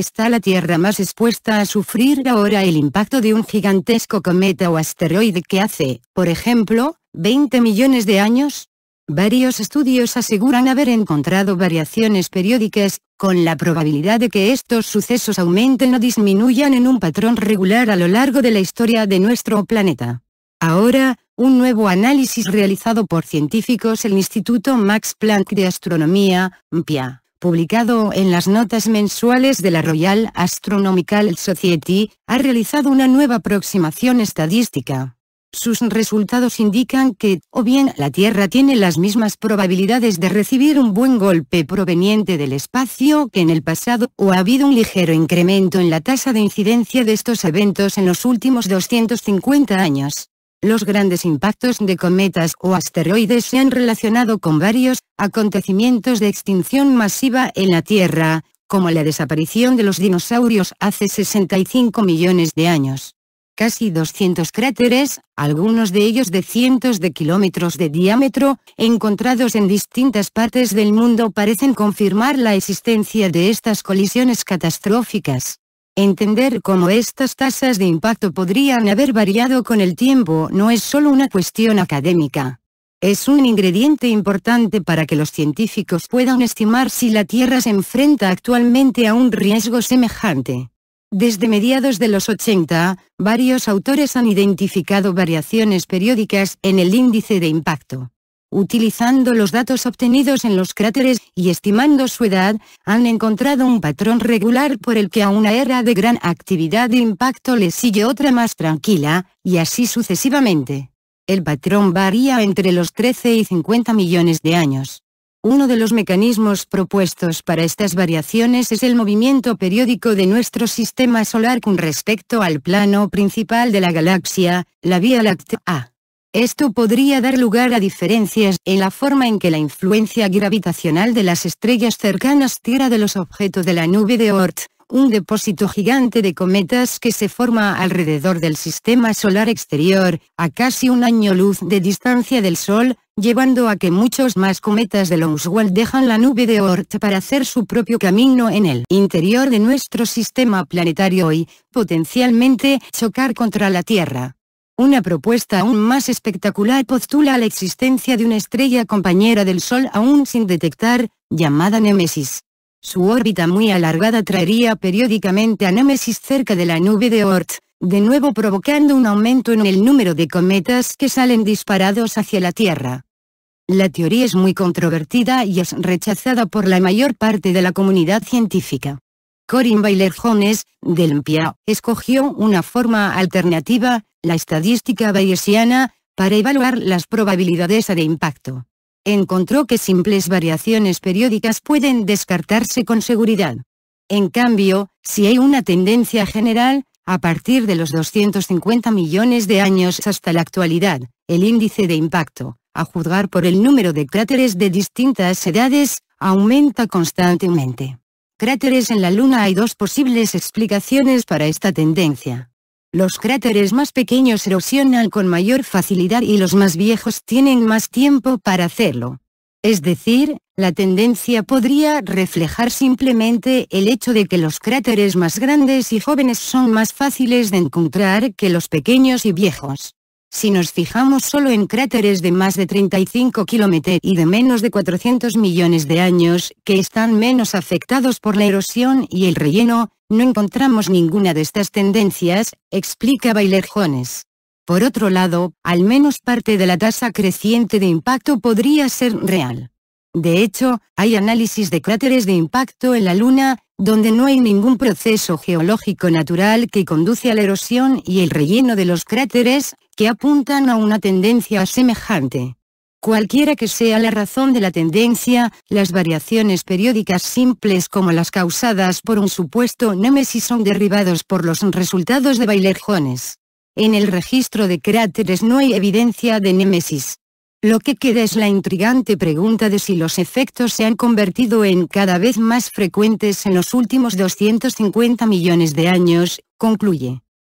está la Tierra más expuesta a sufrir ahora el impacto de un gigantesco cometa o asteroide que hace, por ejemplo, 20 millones de años? Varios estudios aseguran haber encontrado variaciones periódicas, con la probabilidad de que estos sucesos aumenten o disminuyan en un patrón regular a lo largo de la historia de nuestro planeta. Ahora, un nuevo análisis realizado por científicos del Instituto Max Planck de Astronomía, MPIA, publicado en las notas mensuales de la Royal Astronomical Society, ha realizado una nueva aproximación estadística. Sus resultados indican que, o bien la Tierra tiene las mismas probabilidades de recibir un buen golpe proveniente del espacio que en el pasado, o ha habido un ligero incremento en la tasa de incidencia de estos eventos en los últimos 250 años. Los grandes impactos de cometas o asteroides se han relacionado con varios acontecimientos de extinción masiva en la Tierra, como la desaparición de los dinosaurios hace 65 millones de años. Casi 200 cráteres, algunos de ellos de cientos de kilómetros de diámetro, encontrados en distintas partes del mundo parecen confirmar la existencia de estas colisiones catastróficas. Entender cómo estas tasas de impacto podrían haber variado con el tiempo no es solo una cuestión académica. Es un ingrediente importante para que los científicos puedan estimar si la Tierra se enfrenta actualmente a un riesgo semejante. Desde mediados de los 80, varios autores han identificado variaciones periódicas en el índice de impacto. Utilizando los datos obtenidos en los cráteres y estimando su edad, han encontrado un patrón regular por el que a una era de gran actividad e impacto le sigue otra más tranquila, y así sucesivamente. El patrón varía entre los 13 y 50 millones de años. Uno de los mecanismos propuestos para estas variaciones es el movimiento periódico de nuestro sistema solar con respecto al plano principal de la galaxia, la Vía Láctea. Esto podría dar lugar a diferencias en la forma en que la influencia gravitacional de las estrellas cercanas tira de los objetos de la nube de Oort, un depósito gigante de cometas que se forma alrededor del sistema solar exterior, a casi un año luz de distancia del Sol, llevando a que muchos más cometas de Longswell dejan la nube de Oort para hacer su propio camino en el interior de nuestro sistema planetario y, potencialmente, chocar contra la Tierra. Una propuesta aún más espectacular postula la existencia de una estrella compañera del Sol aún sin detectar, llamada Némesis. Su órbita muy alargada traería periódicamente a Némesis cerca de la nube de Oort, de nuevo provocando un aumento en el número de cometas que salen disparados hacia la Tierra. La teoría es muy controvertida y es rechazada por la mayor parte de la comunidad científica. Corin bailer Jones, del MPIA, escogió una forma alternativa, la estadística bayesiana, para evaluar las probabilidades de impacto. Encontró que simples variaciones periódicas pueden descartarse con seguridad. En cambio, si hay una tendencia general, a partir de los 250 millones de años hasta la actualidad, el índice de impacto, a juzgar por el número de cráteres de distintas edades, aumenta constantemente. Cráteres en la Luna Hay dos posibles explicaciones para esta tendencia. Los cráteres más pequeños erosionan con mayor facilidad y los más viejos tienen más tiempo para hacerlo. Es decir, la tendencia podría reflejar simplemente el hecho de que los cráteres más grandes y jóvenes son más fáciles de encontrar que los pequeños y viejos. Si nos fijamos solo en cráteres de más de 35 km y de menos de 400 millones de años, que están menos afectados por la erosión y el relleno, no encontramos ninguna de estas tendencias, explica Jones. Por otro lado, al menos parte de la tasa creciente de impacto podría ser real. De hecho, hay análisis de cráteres de impacto en la Luna, donde no hay ningún proceso geológico natural que conduce a la erosión y el relleno de los cráteres, que apuntan a una tendencia semejante. Cualquiera que sea la razón de la tendencia, las variaciones periódicas simples como las causadas por un supuesto némesis son derribados por los resultados de Bailerjones. En el registro de cráteres no hay evidencia de némesis. Lo que queda es la intrigante pregunta de si los efectos se han convertido en cada vez más frecuentes en los últimos 250 millones de años, concluye.